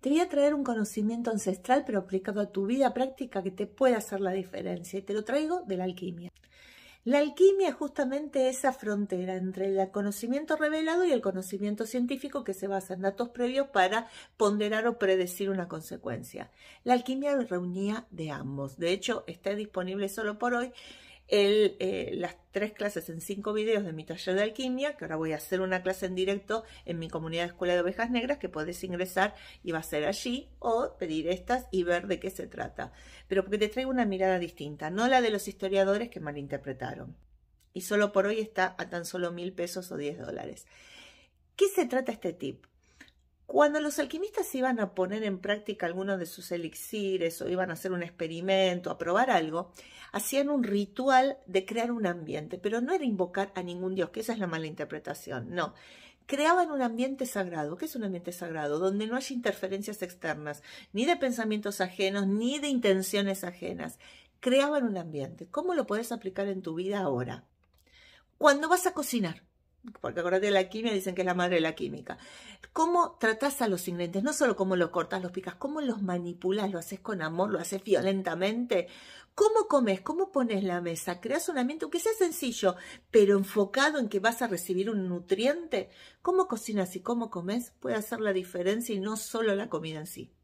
Te voy a traer un conocimiento ancestral, pero aplicado a tu vida práctica que te pueda hacer la diferencia. Y te lo traigo de la alquimia. La alquimia es justamente esa frontera entre el conocimiento revelado y el conocimiento científico que se basa en datos previos para ponderar o predecir una consecuencia. La alquimia reunía de ambos. De hecho, está disponible solo por hoy eh, las tres clases en cinco videos de mi taller de alquimia, que ahora voy a hacer una clase en directo en mi comunidad de Escuela de Ovejas Negras, que podés ingresar y va a ser allí, o pedir estas y ver de qué se trata. Pero porque te traigo una mirada distinta, no la de los historiadores que malinterpretaron. Y solo por hoy está a tan solo mil pesos o diez dólares. ¿Qué se trata este tip? Cuando los alquimistas iban a poner en práctica alguno de sus elixires o iban a hacer un experimento, a probar algo, hacían un ritual de crear un ambiente, pero no era invocar a ningún dios, que esa es la mala interpretación, no. Creaban un ambiente sagrado. ¿Qué es un ambiente sagrado? Donde no hay interferencias externas, ni de pensamientos ajenos, ni de intenciones ajenas. Creaban un ambiente. ¿Cómo lo puedes aplicar en tu vida ahora? Cuando vas a cocinar, porque acordate de la química, dicen que es la madre de la química. ¿Cómo tratás a los ingredientes? No solo cómo los cortas, los picas, cómo los manipulas, lo haces con amor, lo haces violentamente. ¿Cómo comes? ¿Cómo pones la mesa? ¿Creas un ambiente, que sea sencillo, pero enfocado en que vas a recibir un nutriente? ¿Cómo cocinas y cómo comes puede hacer la diferencia y no solo la comida en sí?